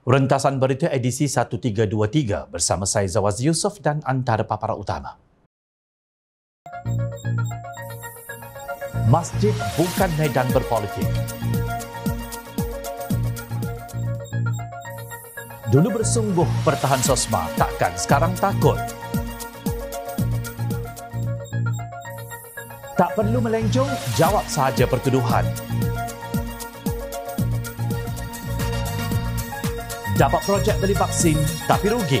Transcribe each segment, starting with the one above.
Rentasan Berita edisi 1323 bersama saya Zawaz Yusof dan antara paparan utama. Masjid bukan medan berpolitik. Dulu bersungguh pertahan sosma, takkan sekarang takut. Tak perlu melenjung, jawab sahaja pertuduhan. pertuduhan. dapat projek beli vaksin tapi rugi.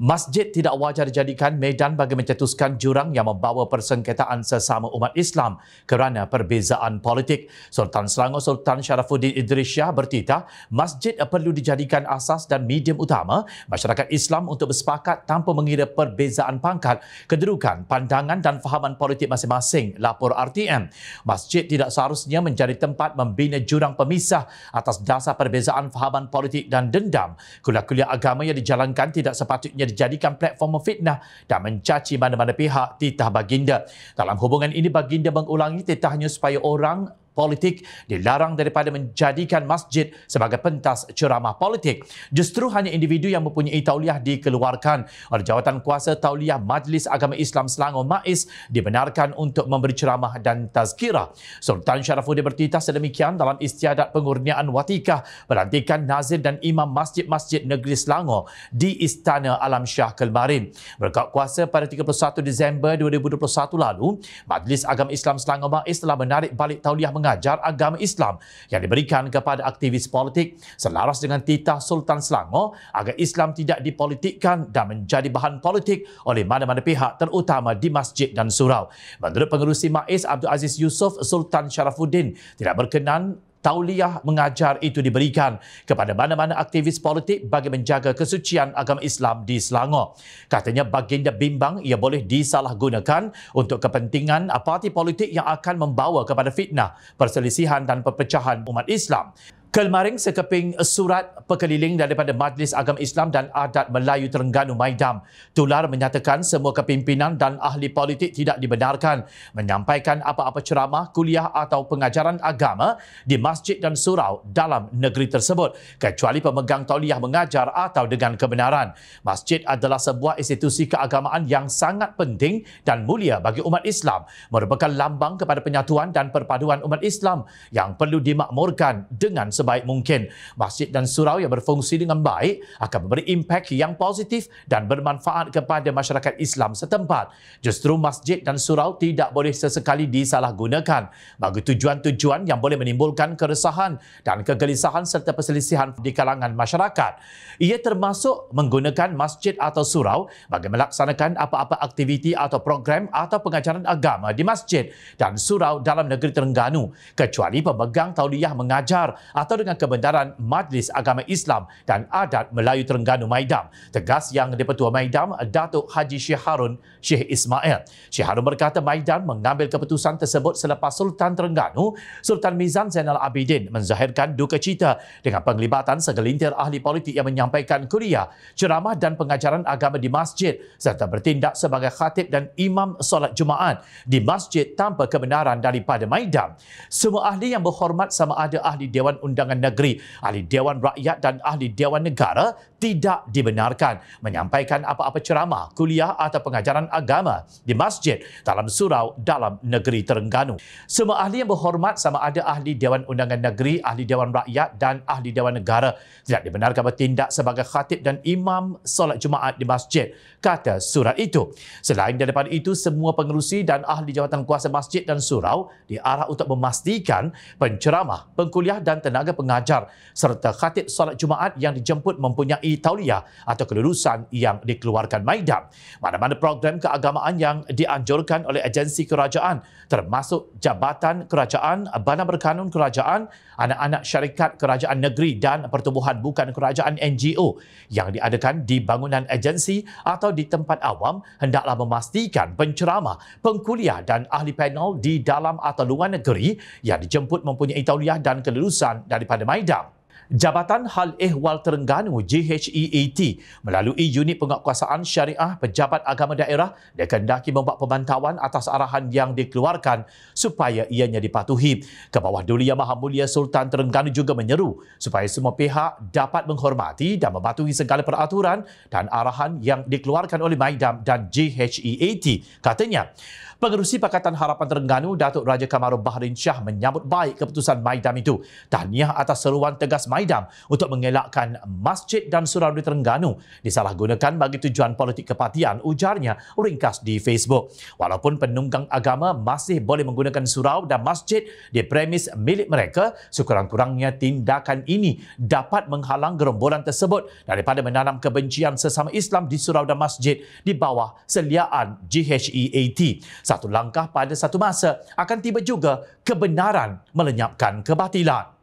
Masjid tidak wajar dijadikan medan bagi mencetuskan jurang yang membawa persengketaan sesama umat Islam kerana perbezaan politik. Sultan Selangor Sultan Sharafuddin Idris Shah bertitah, masjid perlu dijadikan asas dan medium utama masyarakat Islam untuk bersepakat tanpa mengira perbezaan pangkat, kedudukan, pandangan dan fahaman politik masing-masing, lapor RTM. Masjid tidak seharusnya menjadi tempat membina jurang pemisah atas dasar perbezaan fahaman politik dan dendam. Kuliah-kuliah agama yang dijalankan tidak sepatutnya dijadikan platform fitnah dan mencaci mana-mana pihak titah baginda. Dalam hubungan ini, baginda mengulangi titahnya supaya orang politik dilarang daripada menjadikan masjid sebagai pentas ceramah politik. Justru hanya individu yang mempunyai tauliah dikeluarkan oleh jawatan kuasa tauliah Majlis Agama Islam Selangor MAIS dibenarkan untuk memberi ceramah dan tazkirah. Sultan Syarafuddin bertitah sedemikian dalam istiadat pengurniaan watikah berantikan nazir dan imam masjid-masjid negeri Selangor di Istana Alam Shah Kelmarin. Berkat kuasa pada 31 Disember 2021 lalu, Majlis Agama Islam Selangor MAIS telah menarik balik tauliah mengajar agama Islam yang diberikan kepada aktivis politik selaras dengan titah Sultan Selangor agar Islam tidak dipolitikkan dan menjadi bahan politik oleh mana-mana pihak terutama di masjid dan surau. Menurut pengurusi MAIS Abdul Aziz Yusof, Sultan Syarafuddin tidak berkenan tauliah mengajar itu diberikan kepada mana-mana aktivis politik bagi menjaga kesucian agama Islam di Selangor. Katanya baginda bimbang ia boleh disalahgunakan untuk kepentingan ah, parti politik yang akan membawa kepada fitnah, perselisihan dan perpecahan umat Islam. Kelmaring sekeping surat pekeliling daripada Majlis Agama Islam dan Adat Melayu Terengganu Maidam. Tular menyatakan semua kepimpinan dan ahli politik tidak dibenarkan menyampaikan apa-apa ceramah, kuliah atau pengajaran agama di masjid dan surau dalam negeri tersebut kecuali pemegang tauliah mengajar atau dengan kebenaran. Masjid adalah sebuah institusi keagamaan yang sangat penting dan mulia bagi umat Islam. Merupakan lambang kepada penyatuan dan perpaduan umat Islam yang perlu dimakmurkan dengan sebaik mungkin. Masjid dan surau yang berfungsi dengan baik akan memberi impak yang positif dan bermanfaat kepada masyarakat Islam setempat. Justru masjid dan surau tidak boleh sesekali disalahgunakan bagi tujuan-tujuan yang boleh menimbulkan keresahan dan kegelisahan serta perselisihan di kalangan masyarakat. Ia termasuk menggunakan masjid atau surau bagi melaksanakan apa-apa aktiviti atau program atau pengajaran agama di masjid dan surau dalam negeri Terengganu kecuali pemegang tauliah mengajar atau atau dengan kebenaran Majlis Agama Islam dan Adat Melayu Terengganu Maidam. Tegas yang di Maidam, Datuk Haji Syih Harun Syih Ismail. Syih Harun berkata Maidam mengambil keputusan tersebut selepas Sultan Terengganu, Sultan Mizan Zainal Abidin menzahirkan duka cita dengan penglibatan segelintir ahli politik yang menyampaikan kuliah, ceramah dan pengajaran agama di masjid serta bertindak sebagai khatib dan imam solat Jumaat di masjid tanpa kebenaran daripada Maidam. Semua ahli yang berhormat sama ada ahli Dewan Undang perundangan negeri, ahli Dewan Rakyat dan ahli Dewan Negara tidak dibenarkan menyampaikan apa-apa ceramah, kuliah atau pengajaran agama di masjid dalam surau dalam negeri Terengganu. Semua ahli yang berhormat sama ada ahli Dewan Undangan Negeri, ahli Dewan Rakyat dan ahli Dewan Negara tidak dibenarkan bertindak sebagai khatib dan imam solat Jumaat di masjid, kata surat itu. Selain daripada itu, semua pengerusi dan ahli jawatan kuasa masjid dan surau diarah untuk memastikan penceramah, pengkuliah dan tenaga sebagai pengajar serta khatib solat Jumaat yang dijemput mempunyai tauliah atau kelulusan yang dikeluarkan Maidam. Mana-mana program keagamaan yang dianjurkan oleh agensi kerajaan termasuk Jabatan Kerajaan, Badan Berkanun Kerajaan, Anak-anak Syarikat Kerajaan Negeri dan Pertubuhan Bukan Kerajaan NGO yang diadakan di bangunan agensi atau di tempat awam hendaklah memastikan penceramah, pengkuliah dan ahli panel di dalam atau luar negeri yang dijemput mempunyai tauliah dan kelulusan dan daripada Maidam. Jabatan Hal Ehwal Terengganu JHEAT melalui unit penguatkuasaan syariah pejabat agama daerah dikendaki membuat pemantauan atas arahan yang dikeluarkan supaya ianya dipatuhi. Kebawah Duli Yang Maha Mulia Sultan Terengganu juga menyeru supaya semua pihak dapat menghormati dan mematuhi segala peraturan dan arahan yang dikeluarkan oleh Maidam dan JHEAT. Katanya, Pengerusi Pakatan Harapan Terengganu, Datuk Raja Kamarul Baharin Shah menyambut baik keputusan Maidam itu. Tahniah atas seruan tegas Maidam untuk mengelakkan masjid dan surau di Terengganu disalahgunakan bagi tujuan politik kepartian, ujarnya ringkas di Facebook. Walaupun penunggang agama masih boleh menggunakan surau dan masjid di premis milik mereka, sekurang-kurangnya tindakan ini dapat menghalang gerombolan tersebut daripada menanam kebencian sesama Islam di surau dan masjid di bawah seliaan GHEAT satu langkah pada satu masa akan tiba juga kebenaran melenyapkan kebatilan.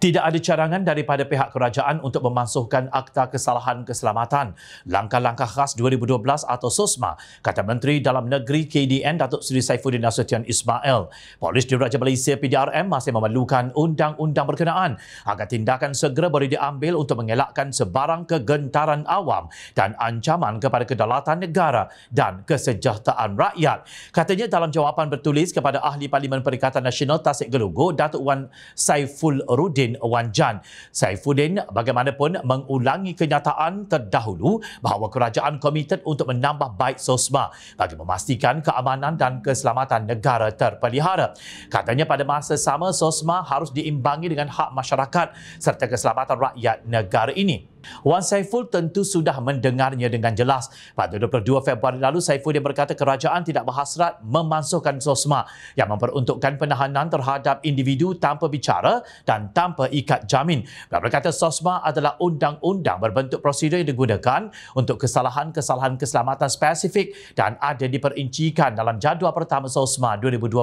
Tidak ada cadangan daripada pihak kerajaan untuk memasukkan Akta Kesalahan Keselamatan Langkah-Langkah Khas 2012 atau SOSMA, kata Menteri Dalam Negeri KDN Datuk Seri Saifuddin Nasution Ismail. Polis di Diraja Malaysia PDRM masih memerlukan undang-undang berkenaan agar tindakan segera boleh diambil untuk mengelakkan sebarang kegentaran awam dan ancaman kepada kedaulatan negara dan kesejahteraan rakyat. Katanya dalam jawapan bertulis kepada Ahli Parlimen Perikatan Nasional Tasik Gelugo, Datuk Wan Saiful Rudin Saifuddin Wan Jan. Saifuddin bagaimanapun mengulangi kenyataan terdahulu bahawa kerajaan komited untuk menambah baik SOSMA bagi memastikan keamanan dan keselamatan negara terpelihara. Katanya pada masa sama SOSMA harus diimbangi dengan hak masyarakat serta keselamatan rakyat negara ini. Wan Saiful tentu sudah mendengarnya dengan jelas. Pada 22 Februari lalu, Saiful dia berkata kerajaan tidak berhasrat memansuhkan SOSMA yang memperuntukkan penahanan terhadap individu tanpa bicara dan tanpa ikat jamin. Dia berkata SOSMA adalah undang-undang berbentuk prosedur yang digunakan untuk kesalahan-kesalahan keselamatan spesifik dan ada diperincikan dalam jadual pertama SOSMA 2012.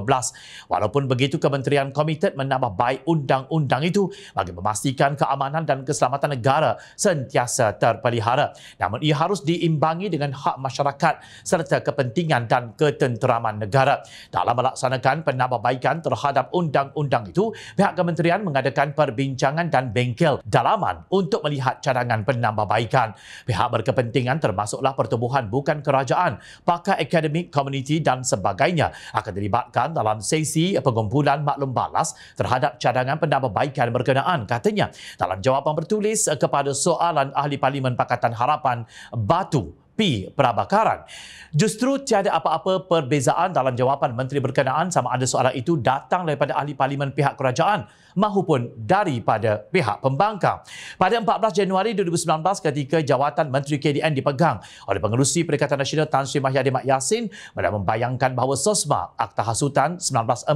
Walaupun begitu, Kementerian Komited menambah baik undang-undang itu bagi memastikan keamanan dan keselamatan negara sentiasa terpelihara. Namun ia harus diimbangi dengan hak masyarakat serta kepentingan dan ketenteraman negara. Dalam melaksanakan penambahbaikan terhadap undang-undang itu, pihak kementerian mengadakan perbincangan dan bengkel dalaman untuk melihat cadangan penambahbaikan. Pihak berkepentingan termasuklah pertubuhan bukan kerajaan, pakar akademik, komuniti dan sebagainya akan dilibatkan dalam sesi pengumpulan maklum balas terhadap cadangan penambahbaikan berkenaan, katanya. Dalam jawapan bertulis kepada soal persoalan Ahli Parlimen Pakatan Harapan Batu P. Prabakaran. Justru tiada apa-apa perbezaan dalam jawapan Menteri Berkenaan sama ada soalan itu datang daripada Ahli Parlimen pihak kerajaan mahupun daripada pihak pembangkang. Pada 14 Januari 2019 ketika jawatan Menteri KDN dipegang oleh pengerusi Perikatan Nasional Tan Sri Mahyadi Mak Yassin pada membayangkan bahawa SOSMA Akta Hasutan 1948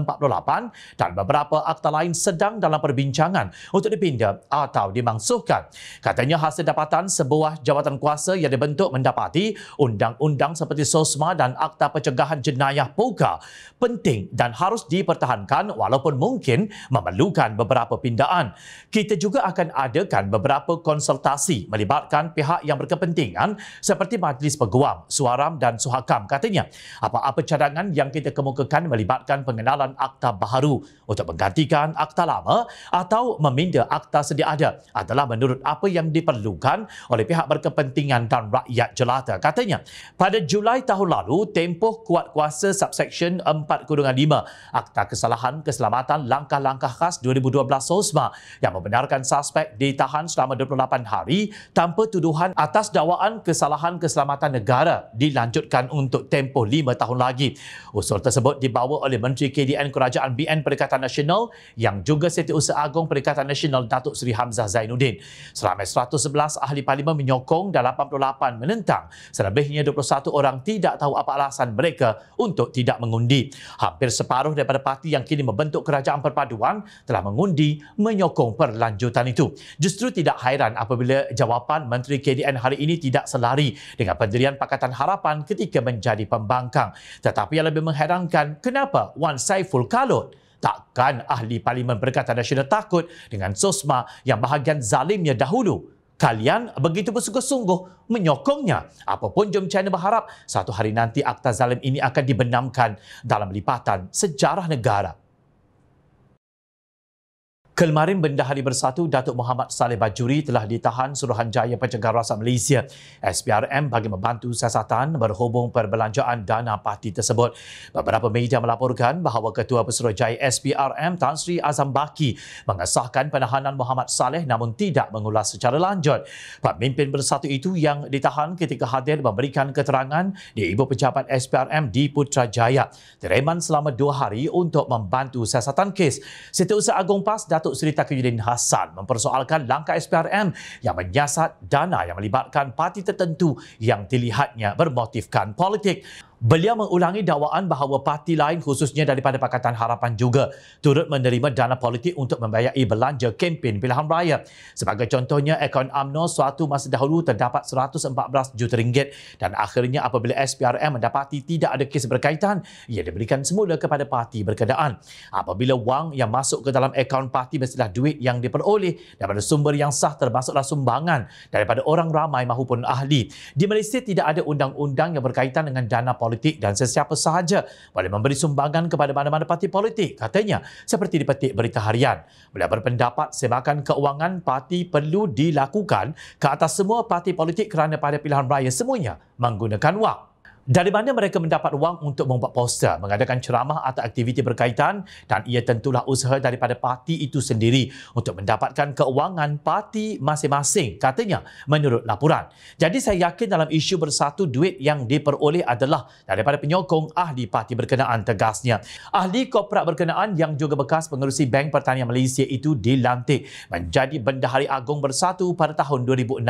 dan beberapa akta lain sedang dalam perbincangan untuk dipindah atau dimangsuhkan. Katanya hasil dapatan sebuah jawatan kuasa yang dibentuk mendapati undang-undang seperti SOSMA dan Akta Pencegahan Jenayah PUKA penting dan harus dipertahankan walaupun mungkin memerlukan melakukan beberapa pindaan. Kita juga akan adakan beberapa konsultasi melibatkan pihak yang berkepentingan seperti Majlis Peguam, Suaram dan Suhakam katanya. Apa-apa cadangan yang kita kemukakan melibatkan pengenalan akta baru untuk menggantikan akta lama atau meminda akta sedia ada adalah menurut apa yang diperlukan oleh pihak berkepentingan dan rakyat jelata katanya. Pada Julai tahun lalu, tempoh kuat kuasa subseksyen 4.5 Akta Kesalahan Keselamatan Langkah-Langkah Khas 2000 2012 SOSMA yang membenarkan suspek ditahan selama 28 hari tanpa tuduhan atas dakwaan kesalahan keselamatan negara dilanjutkan untuk tempoh 5 tahun lagi. Usul tersebut dibawa oleh Menteri KDN Kerajaan BN Perikatan Nasional yang juga Setiausaha Agong Perikatan Nasional Datuk Seri Hamzah Zainuddin. Seramai 111 ahli parlimen menyokong dan 88 menentang. Selebihnya 21 orang tidak tahu apa alasan mereka untuk tidak mengundi. Hampir separuh daripada parti yang kini membentuk kerajaan perpaduan telah mengundi menyokong perlanjutan itu. Justru tidak hairan apabila jawapan Menteri KDN hari ini tidak selari dengan pendirian Pakatan Harapan ketika menjadi pembangkang. Tetapi yang lebih mengherankan, kenapa Wan Saiful Kalut takkan ahli Parlimen Perikatan Nasional takut dengan SOSMA yang bahagian zalimnya dahulu kalian begitu bersungguh-sungguh menyokongnya. Apapun Jom China berharap satu hari nanti akta zalim ini akan dibenamkan dalam lipatan sejarah negara. Kelmarin Bendahari Bersatu Datuk Muhammad Saleh Bajuri telah ditahan Suruhanjaya Pencegahan Rasuah Malaysia SPRM bagi membantu siasatan berhubung perbelanjaan dana parti tersebut. Beberapa media melaporkan bahawa Ketua Suruhanjaya SPRM Tan Sri Azam Baki mengesahkan penahanan Muhammad Saleh namun tidak mengulas secara lanjut. Pemimpin Bersatu itu yang ditahan ketika hadir memberikan keterangan di Ibu Pejabat SPRM di Putrajaya. Tereman selama dua hari untuk membantu siasatan kes. Setiausaha Agong Pas Datuk Datuk Seri Takiuddin Hassan mempersoalkan langkah SPRM yang menyiasat dana yang melibatkan parti tertentu yang dilihatnya bermotifkan politik. Beliau mengulangi dakwaan bahawa parti lain khususnya daripada Pakatan Harapan juga turut menerima dana politik untuk membayari belanja kempen pilihan raya. Sebagai contohnya, akaun UMNO suatu masa dahulu terdapat 114 juta ringgit dan akhirnya apabila SPRM mendapati tidak ada kes berkaitan, ia diberikan semula kepada parti berkenaan. Apabila wang yang masuk ke dalam akaun parti mestilah duit yang diperoleh daripada sumber yang sah termasuklah sumbangan daripada orang ramai maupun ahli. Di Malaysia tidak ada undang-undang yang berkaitan dengan dana politik politik dan sesiapa sahaja boleh memberi sumbangan kepada mana-mana parti politik, katanya seperti di petik berita harian. Beliau berpendapat semakan keuangan parti perlu dilakukan ke atas semua parti politik kerana pada pilihan raya semuanya menggunakan wang. Dari mana mereka mendapat wang untuk membuat poster, mengadakan ceramah atau aktiviti berkaitan dan ia tentulah usaha daripada parti itu sendiri untuk mendapatkan keuangan parti masing-masing, katanya menurut laporan. Jadi saya yakin dalam isu bersatu duit yang diperoleh adalah daripada penyokong ahli parti berkenaan tegasnya. Ahli korporat berkenaan yang juga bekas pengerusi Bank Pertanian Malaysia itu dilantik menjadi Bendahari Agong Bersatu pada tahun 2016.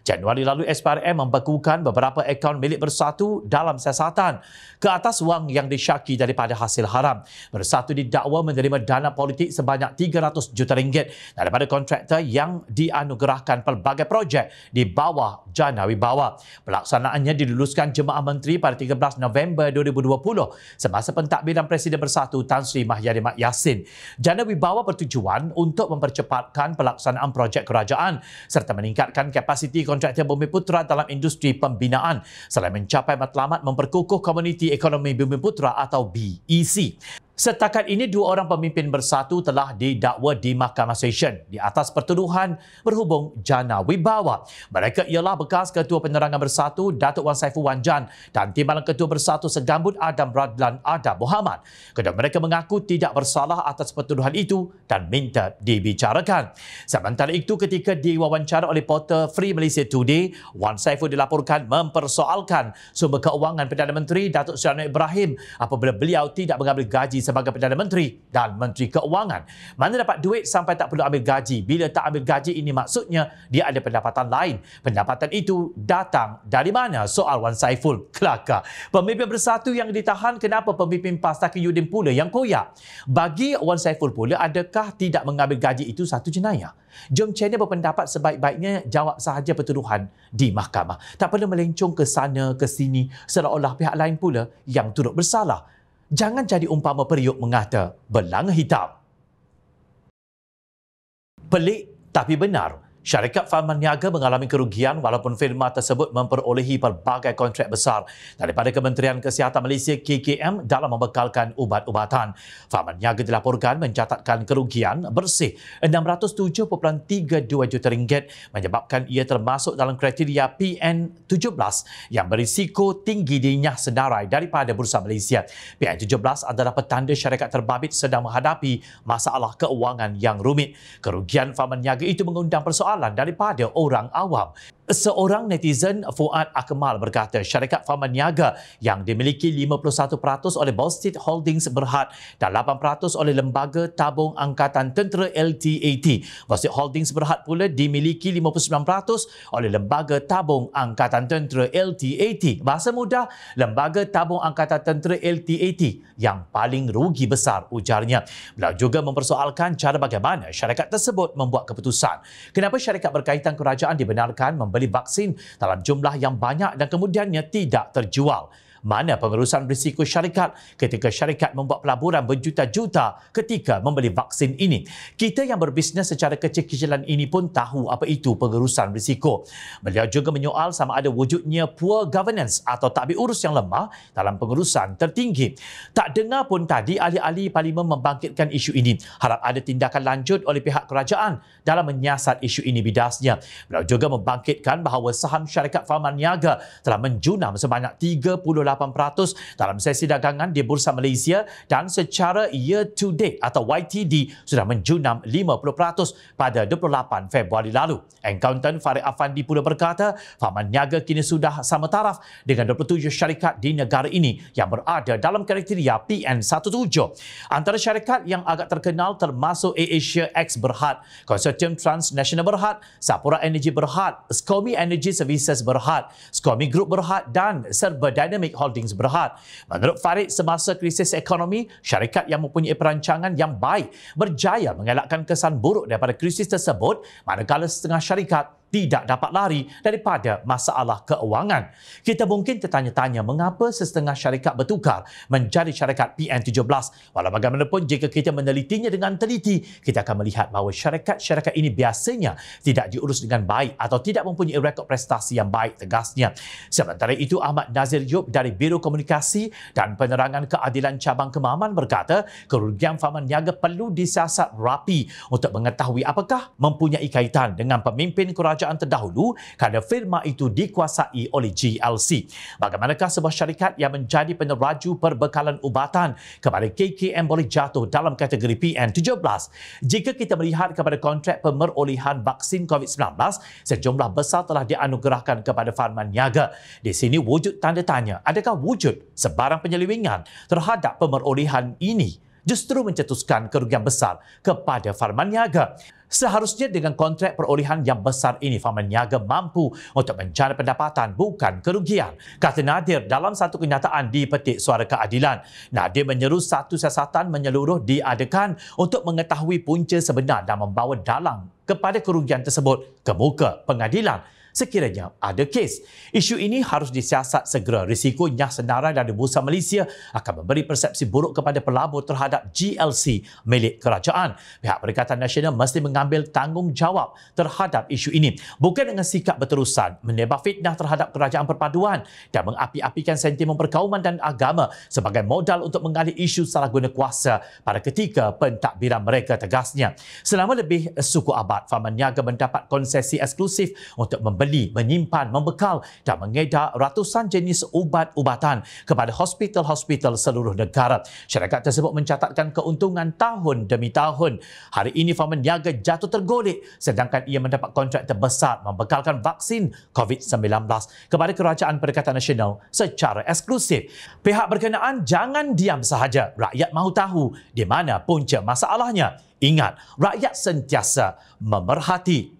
Januari lalu SPRM membekukan beberapa akaun milik bersatu dalam siasatan ke atas wang yang disyaki daripada hasil haram. Bersatu didakwa menerima dana politik sebanyak 300 juta ringgit daripada kontraktor yang dianugerahkan pelbagai projek di bawah jana wibawa. Pelaksanaannya diluluskan Jemaah Menteri pada 13 November 2020 semasa pentadbiran Presiden Bersatu Tan Sri Mahyari Mak Yassin. Jana wibawa bertujuan untuk mempercepatkan pelaksanaan projek kerajaan serta meningkatkan kapasiti kontraktor Bumi Putra dalam industri pembinaan selain mencapai sampai matlamat memperkukuh komuniti ekonomi Bumiputra atau BEC. Setakat ini dua orang pemimpin bersatu telah didakwa di Mahkamah Session di atas pertuduhan berhubung jana wibawa. Mereka ialah bekas Ketua Penerangan Bersatu Datuk Wan Saiful Wan Jan dan Timbalan Ketua Bersatu Segambut Adam Radlan Adam Muhammad. Kedua mereka mengaku tidak bersalah atas pertuduhan itu dan minta dibicarakan. Sementara itu ketika diwawancara oleh portal Free Malaysia Today, Wan Saiful dilaporkan mempersoalkan sumber keuangan Perdana Menteri Datuk Seri Anwar Ibrahim apabila beliau tidak mengambil gaji sebagai Perdana Menteri dan Menteri Keuangan. Mana dapat duit sampai tak perlu ambil gaji. Bila tak ambil gaji ini maksudnya dia ada pendapatan lain. Pendapatan itu datang dari mana? Soal Wan Saiful kelaka Pemimpin bersatu yang ditahan kenapa pemimpin Pastaki Yudin pula yang koyak? Bagi Wan Saiful pula adakah tidak mengambil gaji itu satu jenayah? Jom channel berpendapat sebaik-baiknya jawab sahaja pertuduhan di mahkamah. Tak perlu melencong ke sana, ke sini seolah-olah pihak lain pula yang turut bersalah jangan jadi umpama periuk mengata belang hitam. Pelik tapi benar, Syarikat Farma Niaga mengalami kerugian walaupun firma tersebut memperolehi pelbagai kontrak besar daripada Kementerian Kesihatan Malaysia KKM dalam membekalkan ubat-ubatan. Farma Niaga dilaporkan mencatatkan kerugian bersih 607.32 juta ringgit menyebabkan ia termasuk dalam kriteria PN17 yang berisiko tinggi dinyah senarai daripada Bursa Malaysia. PN17 adalah petanda syarikat terbabit sedang menghadapi masalah keuangan yang rumit. Kerugian Farma Niaga itu mengundang persoalan persoalan daripada orang awam. Seorang netizen Fuad Akmal berkata syarikat Farmaniaga yang dimiliki 51% oleh Bostit Holdings Berhad dan 8% oleh Lembaga Tabung Angkatan Tentera LTAT. Bostit Holdings Berhad pula dimiliki 59% oleh Lembaga Tabung Angkatan Tentera LTAT. Bahasa mudah, Lembaga Tabung Angkatan Tentera LTAT yang paling rugi besar ujarnya. Beliau juga mempersoalkan cara bagaimana syarikat tersebut membuat keputusan. Kenapa syarikat berkaitan kerajaan dibenarkan membeli vaksin dalam jumlah yang banyak dan kemudiannya tidak terjual mana pengurusan risiko syarikat ketika syarikat membuat pelaburan berjuta-juta ketika membeli vaksin ini. Kita yang berbisnes secara kecil-kecilan ini pun tahu apa itu pengurusan risiko. Beliau juga menyoal sama ada wujudnya poor governance atau tabi urus yang lemah dalam pengurusan tertinggi. Tak dengar pun tadi ahli-ahli parlimen membangkitkan isu ini. Harap ada tindakan lanjut oleh pihak kerajaan dalam menyiasat isu ini bidasnya. Beliau juga membangkitkan bahawa saham syarikat Farman Niaga telah menjunam sebanyak 38 0.8% dalam sesi dagangan di Bursa Malaysia dan secara year to date atau YTD sudah menjunam 50% pada 28 Februari lalu. Accountant Farid Afandi pula berkata, Fahaman Niaga kini sudah sama taraf dengan 27 syarikat di negara ini yang berada dalam kriteria PN17. Antara syarikat yang agak terkenal termasuk AirAsia X Berhad, Consortium Transnational Berhad, Sapura Energy Berhad, SCOMI Energy Services Berhad, SCOMI Group Berhad dan Serba Dynamic Holdings Berhad. Menurut Farid, semasa krisis ekonomi, syarikat yang mempunyai perancangan yang baik berjaya mengelakkan kesan buruk daripada krisis tersebut manakala setengah syarikat tidak dapat lari daripada masalah keuangan. Kita mungkin tertanya-tanya mengapa setengah syarikat bertukar menjadi syarikat PN17. Walau bagaimanapun, jika kita menelitinya dengan teliti, kita akan melihat bahawa syarikat-syarikat ini biasanya tidak diurus dengan baik atau tidak mempunyai rekod prestasi yang baik tegasnya. Sementara itu, Ahmad Nazir Yub dari Biro Komunikasi dan Penerangan Keadilan Cabang Kemaman berkata, kerugian Fahaman Niaga perlu disiasat rapi untuk mengetahui apakah mempunyai kaitan dengan pemimpin kerajaan kerajaan terdahulu kerana firma itu dikuasai oleh GLC. Bagaimanakah sebuah syarikat yang menjadi peneraju perbekalan ubatan kepada KKM boleh jatuh dalam kategori PN17? Jika kita melihat kepada kontrak pemerolehan vaksin COVID-19, sejumlah besar telah dianugerahkan kepada Farma Niaga. Di sini wujud tanda tanya, adakah wujud sebarang penyelewengan terhadap pemerolehan ini? justru mencetuskan kerugian besar kepada Farman Niaga. Seharusnya dengan kontrak perolehan yang besar ini, Farman Niaga mampu untuk mencari pendapatan bukan kerugian. Kata Nadir dalam satu kenyataan di Petik Suara Keadilan, Nadir menyeru satu siasatan menyeluruh diadakan untuk mengetahui punca sebenar dan membawa dalang kepada kerugian tersebut ke muka pengadilan sekiranya ada kes. Isu ini harus disiasat segera. Risikonya senarai dan Bursa Malaysia akan memberi persepsi buruk kepada pelabur terhadap GLC milik kerajaan. Pihak Perikatan Nasional mesti mengambil tanggungjawab terhadap isu ini. Bukan dengan sikap berterusan, menebar fitnah terhadap kerajaan perpaduan dan mengapi-apikan sentimen perkauman dan agama sebagai modal untuk mengalih isu salah guna kuasa pada ketika pentadbiran mereka tegasnya. Selama lebih suku abad, Faman Niaga mendapat konsesi eksklusif untuk memberi membeli, menyimpan, membekal dan mengedar ratusan jenis ubat-ubatan kepada hospital-hospital seluruh negara. Syarikat tersebut mencatatkan keuntungan tahun demi tahun. Hari ini Farman Niaga jatuh tergolek sedangkan ia mendapat kontrak terbesar membekalkan vaksin COVID-19 kepada Kerajaan Perdekatan Nasional secara eksklusif. Pihak berkenaan jangan diam sahaja. Rakyat mahu tahu di mana punca masalahnya. Ingat, rakyat sentiasa memerhati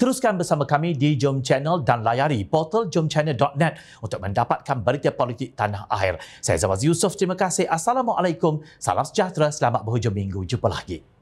Teruskan bersama kami di Jom Channel dan layari portal jomchannel.net untuk mendapatkan berita politik tanah air. Saya Zawaz Yusof, terima kasih. Assalamualaikum, salam sejahtera, selamat berhujung minggu. Jumpa lagi.